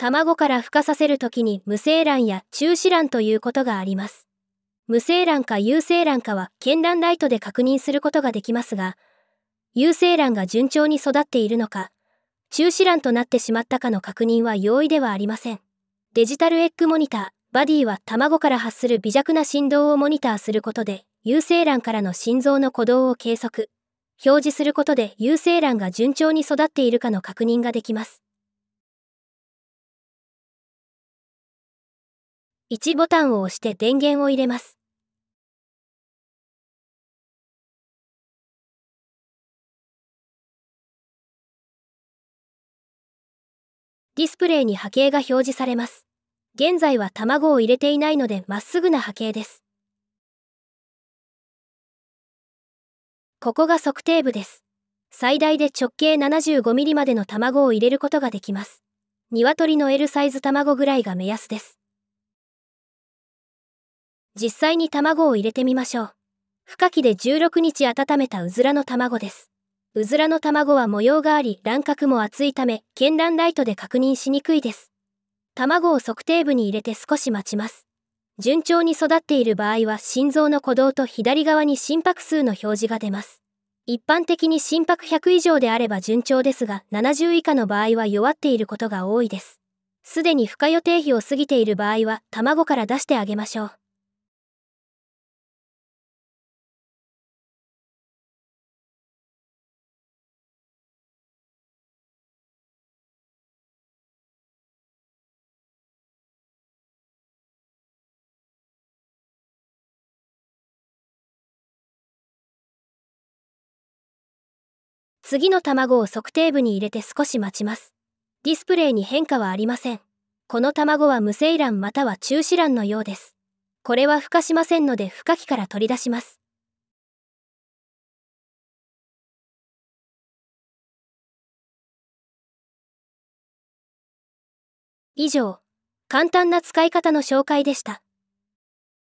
卵から孵化させるときに無精卵や中子卵ということがあります。無精卵か有精卵かは検卵ライトで確認することができますが、有精卵が順調に育っているのか、中子卵となってしまったかの確認は容易ではありません。デジタルエッグモニター、バディは卵から発する微弱な振動をモニターすることで、有精卵からの心臓の鼓動を計測、表示することで有精卵が順調に育っているかの確認ができます。1ボタンを押して電源を入れます。ディスプレイに波形が表示されます。現在は卵を入れていないのでまっすぐな波形です。ここが測定部です。最大で直径7 5ミリまでの卵を入れることができます。鶏の L サイズ卵ぐらいが目安です。実際に卵を入れてみましょう。孵化器で16日温めたうずらの卵です。うずらの卵は模様があり卵殻も厚いため絢爛ライトで確認しにくいです。卵を測定部に入れて少し待ちます。順調に育っている場合は心臓の鼓動と左側に心拍数の表示が出ます。一般的に心拍100以上であれば順調ですが70以下の場合は弱っていることが多いです。すでに孵化予定日を過ぎている場合は卵から出してあげましょう。次の卵を測定部に入れて少し待ちます。ディスプレイに変化はありません。この卵は無精卵または中止卵のようです。これは孵化しませんので孵化器から取り出します。以上、簡単な使い方の紹介でした。